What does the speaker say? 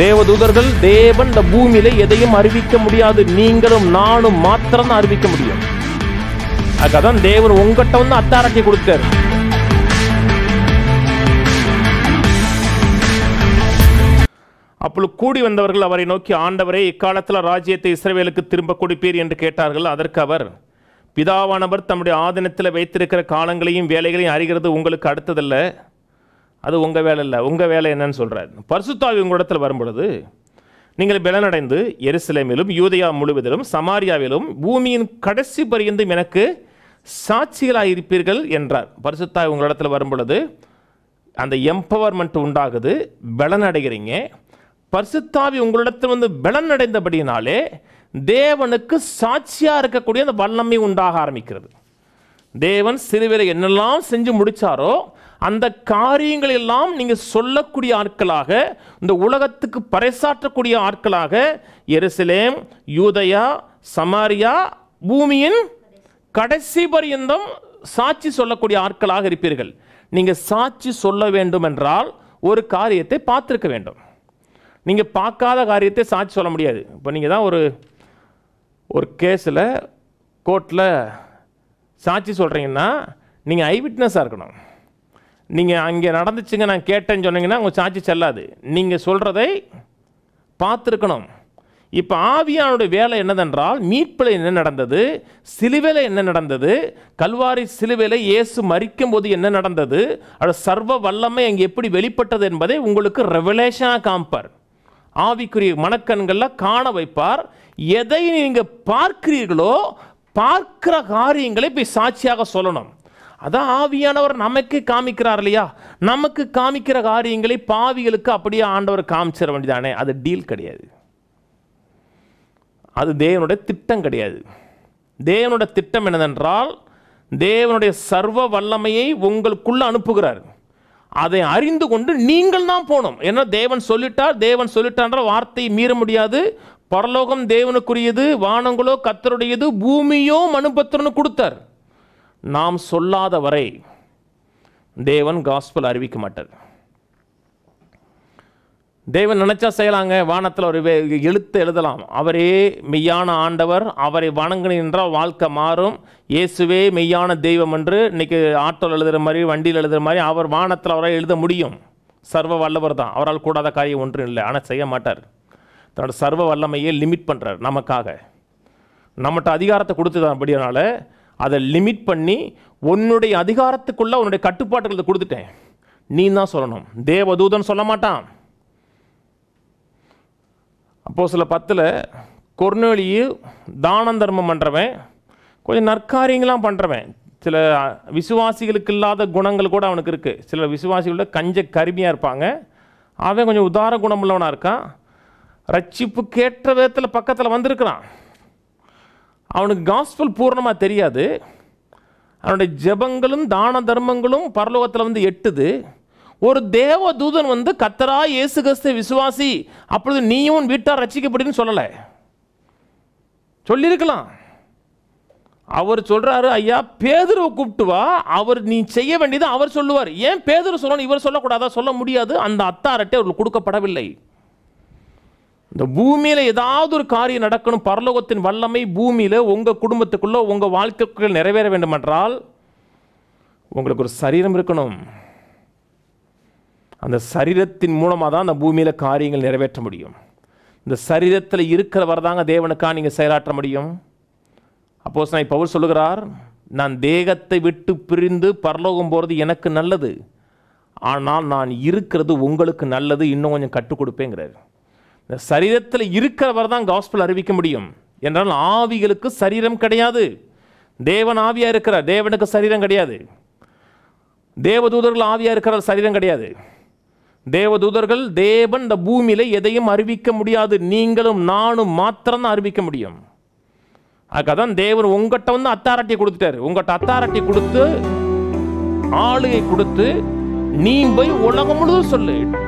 தேவதூதர்கள் தேவன் இந்த பூமியில எதையும் அறிவிக்க முடியாது நீங்களும் நானும் மாத்திரம் தான் அறிவிக்க முடியும் அதுக்காக தேவன் உங்ககிட்ட வந்து அத்தாரிட்டி கொடுத்தார் அப்பொழுது கூடி வந்தவர்கள் அவரை நோக்கி ஆண்டவரே இக்காலத்தில் ராஜ்யத்தை இஸ்ரவேலுக்கு திரும்ப கொடுப்பீர் என்று கேட்டார்கள் அதற்கு அவர் பிதாவானவர் தம்முடைய ஆதீனத்தில் வைத்திருக்கிற காலங்களையும் வேலைகளையும் அறிகிறது உங்களுக்கு அடுத்ததில்லை அது உங்கள் வேலை இல்லை உங்கள் வேலை என்னன்னு சொல்கிறார் பரிசுத்தாவி உங்களிடத்தில் வரும்பொழுது நீங்கள் பலனடைந்து எருசலேமிலும் யூதயா முழுவதிலும் சமாரியாவிலும் பூமியின் கடைசி பரியந்தும் எனக்கு சாட்சிகளாக இருப்பீர்கள் என்றார் பரிசுத்தாய் உங்களிடத்தில் வரும்பொழுது அந்த எம்பவர்மெண்ட் உண்டாகுது பலன் அடைகிறீங்க பரிசுத்தாவி உங்களிடத்தில் வந்து பலன் அடைந்தபடியினாலே தேவனுக்கு சாட்சியாக இருக்கக்கூடிய அந்த வல்லமை உண்டாக ஆரம்பிக்கிறது தேவன் சிறுவரை என்னெல்லாம் செஞ்சு முடித்தாரோ அந்த காரியங்கள் எல்லாம் நீங்கள் சொல்லக்கூடிய ஆட்களாக இந்த உலகத்துக்கு பறைசாற்றக்கூடிய ஆட்களாக எருசலேம் யூதயா சமாரியா பூமியின் கடைசி பரியந்தம் சாட்சி சொல்லக்கூடிய ஆட்களாக இருப்பீர்கள் நீங்கள் சாட்சி சொல்ல வேண்டும் என்றால் ஒரு காரியத்தை பார்த்துருக்க வேண்டும் நீங்கள் பார்க்காத காரியத்தை சாட்சி சொல்ல முடியாது இப்போ நீங்கள் தான் ஒரு ஒரு கேஸில் கோர்ட்டில் சாட்சி சொல்கிறீங்கன்னா நீங்கள் ஐ விட்னஸாக இருக்கணும் நீங்கள் அங்கே நடந்துச்சுங்க நான் கேட்டேன்னு சொன்னீங்கன்னா உங்கள் சாட்சி செல்லாது நீங்கள் சொல்கிறதை பார்த்துருக்கணும் இப்போ ஆவியானுடைய வேலை என்னதென்றால் மீட்பில் என்ன நடந்தது சிலுவையில் என்ன நடந்தது கல்வாரி சிலுவையில் இயேசு மறிக்கும் போது என்ன நடந்தது அதோட சர்வ வல்லமை அங்கே எப்படி வெளிப்பட்டது என்பதை உங்களுக்கு ரெவலேஷனாக காம்பார் ஆவிக்குரிய மனக்கண்களில் காண வைப்பார் எதை நீங்கள் பார்க்கிறீர்களோ பார்க்கிற காரியங்களை போய் சாட்சியாக சொல்லணும் அதான் ஆவியானவர் நமக்கு காமிக்கிறார் இல்லையா நமக்கு காமிக்கிற காரியங்களை பாவிகளுக்கு அப்படியே ஆண்டவர் காமிச்சிட வேண்டியதானே அது டீல் கிடையாது அது தேவனுடைய திட்டம் கிடையாது தேவனுடைய திட்டம் என்னதென்றால் தேவனுடைய சர்வ வல்லமையை உங்களுக்குள்ளே அனுப்புகிறார் அதை அறிந்து கொண்டு நீங்கள் தான் போகணும் ஏன்னா தேவன் சொல்லிட்டார் தேவன் சொல்லிட்டான்ற வார்த்தையை மீற முடியாது பரலோகம் தேவனுக்குரியது வானங்களோ கத்தருடையது பூமியோ மனுபத்திரனு கொடுத்தார் நாம் சொல்லாத வரை தேவன் காஸ்பல் அறிவிக்க மாட்டார் தேவன் நினச்சா செய்யலாங்க வானத்தில் ஒரு எழுத்து எழுதலாம் அவரே மெய்யான ஆண்டவர் அவரை வணங்கணும் என்றால் வாழ்க்கை மாறும் இயேசுவே மெய்யான தெய்வம் என்று இன்றைக்கி ஆட்டோவில் எழுதுகிற மாதிரி வண்டியில் எழுதுகிற மாதிரி அவர் வானத்தில் அவரால் எழுத முடியும் சர்வ வல்லவர் தான் அவரால் கூடாத காரியம் ஒன்றும் இல்லை ஆனால் செய்ய மாட்டார் தன்னோட சர்வ வல்லமையை லிமிட் பண்ணுறார் நமக்காக நம்மகிட்ட அதிகாரத்தை கொடுத்ததுபடியானால அதை லிமிட் பண்ணி உன்னுடைய அதிகாரத்துக்குள்ளே உன்னுடைய கட்டுப்பாட்டுகளை கொடுத்துட்டேன் நீ தான் சொல்லணும் தேவதூதன் சொல்ல மாட்டான் அப்போ சில பத்தில் கொர்நொழி தானம் தர்மம் பண்ணுறவன் கொஞ்சம் நற்காரியங்களாம் பண்ணுறவன் சில விசுவாசிகளுக்கு இல்லாத குணங்கள் கூட அவனுக்கு இருக்குது சில விசுவாசிகளோட கஞ்ச கருமையாக இருப்பாங்க அவன் கொஞ்சம் உதார குணமுள்ளவனாக இருக்கான் ரட்சிப்பு கேட்ட விதத்தில் பக்கத்தில் வந்திருக்கிறான் அவனுக்கு காஸ்பல் பூர்ணமாக தெரியாது அவனுடைய ஜெபங்களும் தான தர்மங்களும் பரலோகத்தில் வந்து எட்டுது ஒரு தேவ தூதன் வந்து கத்தரா இயேசு கிறிஸ்து விசுவாசி அப்பொழுது நீயும் வீட்டார் ரசிக்கப்படின்னு சொல்லலை சொல்லியிருக்கலாம் அவர் சொல்கிறாரு ஐயா பேதுருவை கூப்பிட்டு வா அவர் நீ செய்ய வேண்டியது அவர் சொல்லுவார் ஏன் பேதுரு சொல்லணும் இவர் சொல்லக்கூடாதா சொல்ல முடியாது அந்த அத்தாரட்டை அவருக்கு கொடுக்கப்படவில்லை இந்த பூமியில் ஏதாவது ஒரு காரியம் நடக்கணும் பரலோகத்தின் வல்லமை பூமியில் உங்கள் குடும்பத்துக்குள்ளே உங்கள் வாழ்க்கைக்குள் நிறைவேற வேண்டுமென்றால் உங்களுக்கு ஒரு சரீரம் இருக்கணும் அந்த சரீரத்தின் மூலமாக தான் அந்த பூமியில் காரியங்கள் நிறைவேற்ற முடியும் இந்த சரீரத்தில் இருக்கிறவர் தாங்க தேவனுக்காக நீங்கள் செயலாற்ற முடியும் அப்போஸ் நான் அவர் சொல்லுகிறார் நான் தேகத்தை விட்டு பிரிந்து பரலோகம் போகிறது எனக்கு நல்லது ஆனால் நான் இருக்கிறது உங்களுக்கு நல்லது இன்னும் கொஞ்சம் கற்றுக் கொடுப்பேங்கிறார் இந்த சரீரத்தில் இருக்கிறவர் தான் காஸ்பிள் அறிவிக்க முடியும் என்றால் ஆவிகளுக்கு சரீரம் கிடையாது தேவன் ஆவியாக இருக்கிறார் தேவனுக்கு சரீரம் கிடையாது தேவதூதர்கள் ஆவியாக இருக்கிறார் சரீரம் கிடையாது தேவதூதர்கள் தேவன் இந்த பூமியில் எதையும் அறிவிக்க முடியாது நீங்களும் நானும் மாத்திரம்தான் அறிவிக்க முடியும் அதுக்காக தான் தேவன் உங்கள்கிட்ட வந்து அத்தாரிட்டி கொடுத்துட்டாரு உங்கள்கிட்ட அத்தாரிட்டி கொடுத்து ஆளுகை கொடுத்து நீ போய் உலகம் முழுதும் சொல்லு